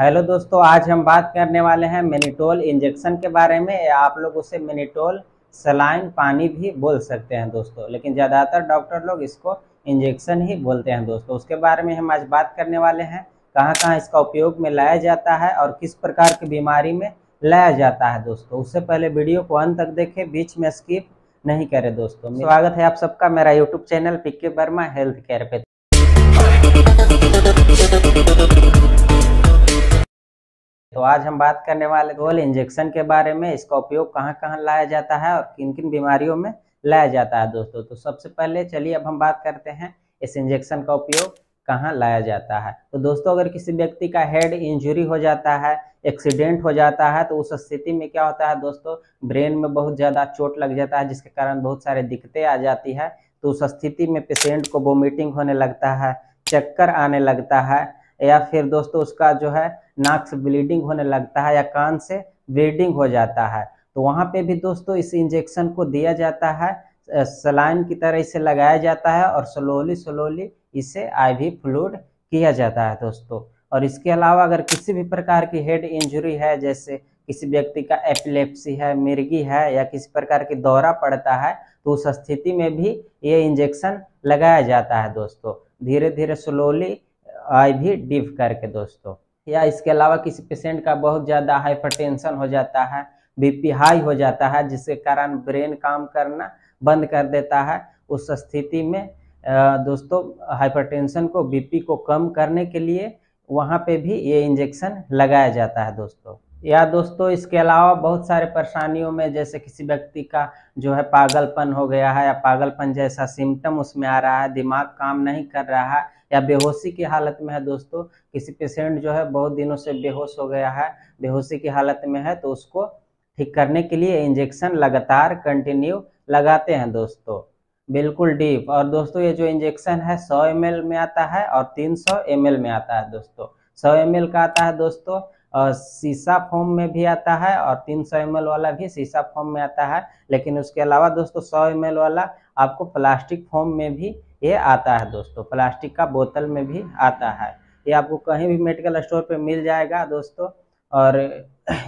hello दोस्तों आज हम बात करने वाले हैं मिनीटोल इंजेक्शन के बारे में आप लोग उसे मिनीटोल सलाइन पानी भी बोल सकते हैं दोस्तों लेकिन ज़्यादातर डॉक्टर लोग इसको इंजेक्शन ही बोलते हैं दोस्तों उसके बारे में हम आज बात करने वाले हैं कहाँ कहाँ इसका उपयोग में लाया जाता है और किस प्रकार की बीमारी में लाया जाता है दोस्तों उससे पहले वीडियो को अंत तक देखें बीच में स्किप नहीं करें दोस्तों स्वागत है आप सबका मेरा YouTube channel Pikke Verma health care पे तो आज हम बात करने वाले गोल इंजेक्शन के बारे में इसका उपयोग कहाँ कहाँ लाया जाता है और किन किन बीमारियों में लाया जाता है दोस्तों तो सबसे पहले चलिए अब हम बात करते हैं इस इंजेक्शन का उपयोग कहाँ लाया जाता है तो दोस्तों अगर किसी व्यक्ति का हेड इंजुरी हो जाता है एक्सीडेंट हो जाता है तो उस स्थिति में क्या होता है दोस्तों ब्रेन में बहुत ज़्यादा चोट लग जाता है जिसके कारण बहुत सारे दिक्कतें आ जाती है तो उस स्थिति में पेशेंट को वोमिटिंग होने लगता है चक्कर आने लगता है या फिर दोस्तों उसका जो है नाक से ब्लीडिंग होने लगता है या कान से ब्लीडिंग हो जाता है तो वहाँ पे भी दोस्तों इस इंजेक्शन को दिया जाता है सलाइन की तरह इसे लगाया जाता है और स्लोली स्लोली इसे आईवी फ्लूड किया जाता है दोस्तों और इसके अलावा अगर किसी भी प्रकार की हेड इंजरी है जैसे किसी व्यक्ति का एपिलेप्सी है मिर्गी है या किसी प्रकार की दौरा पड़ता है तो उस स्थिति में भी ये इंजेक्शन लगाया जाता है दोस्तों धीरे धीरे स्लोली आई भी डिव करके दोस्तों या इसके अलावा किसी पेशेंट का बहुत ज़्यादा हाइपरटेंशन हो जाता है बीपी हाई हो जाता है जिसके कारण ब्रेन काम करना बंद कर देता है उस स्थिति में दोस्तों हाइपरटेंशन को बीपी को कम करने के लिए वहाँ पे भी ये इंजेक्शन लगाया जाता है दोस्तों या दोस्तों इसके अलावा बहुत सारे परेशानियों में जैसे किसी व्यक्ति का जो है पागलपन हो गया है या पागलपन जैसा सिम्टम उसमें आ रहा है दिमाग काम नहीं कर रहा है या बेहोशी की हालत में है दोस्तों किसी पेशेंट जो है बहुत दिनों से बेहोश हो गया है बेहोशी की हालत में है तो उसको ठीक करने के लिए इंजेक्शन लगातार कंटिन्यू लगाते हैं दोस्तों बिल्कुल डीप और दोस्तों ये जो इंजेक्शन है सौ एम में आता है और तीन सौ में आता है दोस्तों सौ एम का आता है दोस्तों शीशा फॉर्म में भी आता है और 300 सौ वाला भी शीशा फॉर्म में आता है लेकिन उसके अलावा दोस्तों 100 एम वाला आपको प्लास्टिक फॉर्म में भी ये आता है दोस्तों प्लास्टिक का बोतल में भी आता है ये आपको कहीं भी मेडिकल स्टोर पे मिल जाएगा दोस्तों और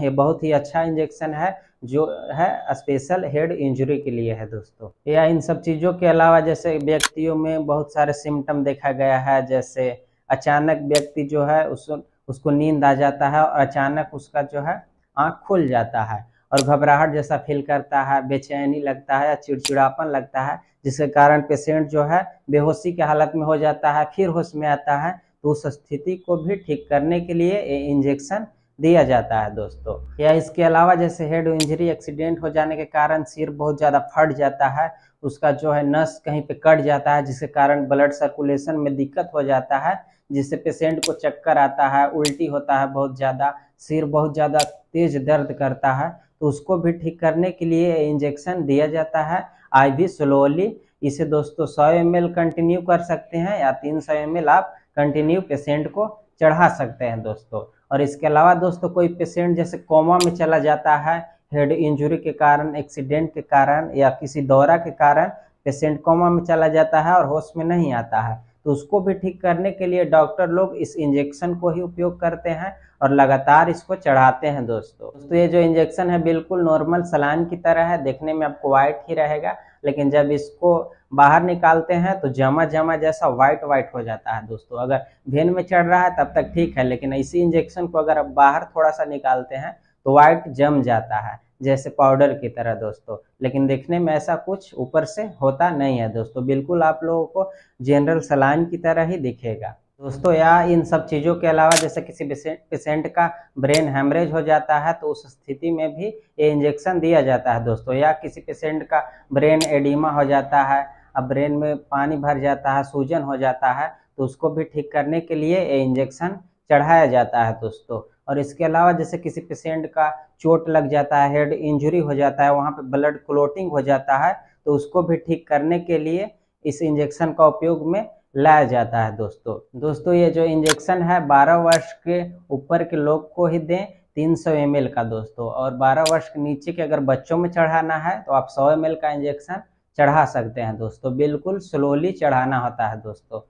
ये बहुत ही अच्छा इंजेक्शन है जो है स्पेशल हेड इंजरी के लिए है दोस्तों या इन सब चीज़ों के अलावा जैसे व्यक्तियों में बहुत सारे सिम्टम देखा गया है जैसे अचानक व्यक्ति जो है उस उसको नींद आ जाता है और अचानक उसका जो है आँख खुल जाता है और घबराहट जैसा फील करता है बेचैनी लगता है या चिड़चिड़ापन लगता है जिसके कारण पेशेंट जो है बेहोशी के हालत में हो जाता है फिर होश में आता है तो उस स्थिति को भी ठीक करने के लिए ये इंजेक्शन दिया जाता है दोस्तों या इसके अलावा जैसे हेड इंजरी एक्सीडेंट हो जाने के कारण सिर बहुत ज़्यादा फट जाता है उसका जो है नस कहीं पे कट जाता है जिसके कारण ब्लड सर्कुलेशन में दिक्कत हो जाता है जिससे पेशेंट को चक्कर आता है उल्टी होता है बहुत ज़्यादा सिर बहुत ज़्यादा तेज दर्द करता है तो उसको भी ठीक करने के लिए इंजेक्शन दिया जाता है आई भी स्लोली इसे दोस्तों सौ एम कंटिन्यू कर सकते हैं या तीन सौ आप कंटिन्यू पेशेंट को चढ़ा सकते हैं दोस्तों और इसके अलावा दोस्तों कोई पेशेंट जैसे कोमा में चला जाता है हेड इंजरी के कारण एक्सीडेंट के कारण या किसी दौरा के कारण पेशेंट कोमा में चला जाता है और होश में नहीं आता है तो उसको भी ठीक करने के लिए डॉक्टर लोग इस इंजेक्शन को ही उपयोग करते हैं और लगातार इसको चढ़ाते हैं दोस्तों दोस्तों ये जो इंजेक्शन है बिल्कुल नॉर्मल सलाइन की तरह है देखने में आपको व्हाइट ही रहेगा लेकिन जब इसको बाहर निकालते हैं तो जमा जमा जैसा व्हाइट व्हाइट हो जाता है दोस्तों अगर भेन में चढ़ रहा है तब तक ठीक है लेकिन इसी इंजेक्शन को अगर आप बाहर थोड़ा सा निकालते हैं तो व्हाइट जम जाता है जैसे पाउडर की तरह दोस्तों लेकिन देखने में ऐसा कुछ ऊपर से होता नहीं है दोस्तों बिल्कुल आप लोगों को जनरल सलाइन की तरह ही दिखेगा दोस्तों या इन सब चीज़ों के अलावा जैसे किसी पेशेंट का ब्रेन हेमरेज हो जाता है तो उस स्थिति में भी ये इंजेक्शन दिया जाता है दोस्तों या किसी पेशेंट का ब्रेन एडिमा हो जाता है अब ब्रेन में पानी भर जाता है सूजन हो जाता है तो उसको भी ठीक करने के लिए ये इंजेक्शन चढ़ाया जाता है दोस्तों और इसके अलावा जैसे किसी पेशेंट का चोट लग जाता है हेड इंजरी हो जाता है वहाँ पे ब्लड क्लोटिंग हो जाता है तो उसको भी ठीक करने के लिए इस इंजेक्शन का उपयोग में लाया जाता है दोस्तों दोस्तों ये जो इंजेक्शन है 12 वर्ष के ऊपर के लोग को ही दें 300 सौ का दोस्तों और 12 वर्ष के नीचे के अगर बच्चों में चढ़ाना है तो आप 100 एम का इंजेक्शन चढ़ा सकते हैं दोस्तों बिल्कुल स्लोली चढ़ाना होता है दोस्तों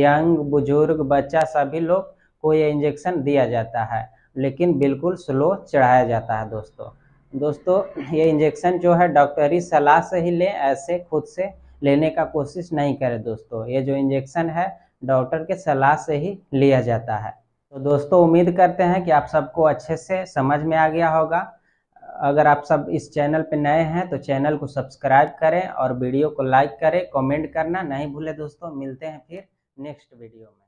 यंग बुजुर्ग बच्चा सभी लोग को ये इंजेक्शन दिया जाता है लेकिन बिल्कुल स्लो चढ़ाया जाता है दोस्तों दोस्तों ये इंजेक्शन जो है डॉक्टरी सलाह से ही लें ऐसे खुद से लेने का कोशिश नहीं करें दोस्तों ये जो इंजेक्शन है डॉक्टर के सलाह से ही लिया जाता है तो दोस्तों उम्मीद करते हैं कि आप सबको अच्छे से समझ में आ गया होगा अगर आप सब इस चैनल पर नए हैं तो चैनल को सब्सक्राइब करें और वीडियो को लाइक करें कमेंट करना नहीं भूलें दोस्तों मिलते हैं फिर नेक्स्ट वीडियो में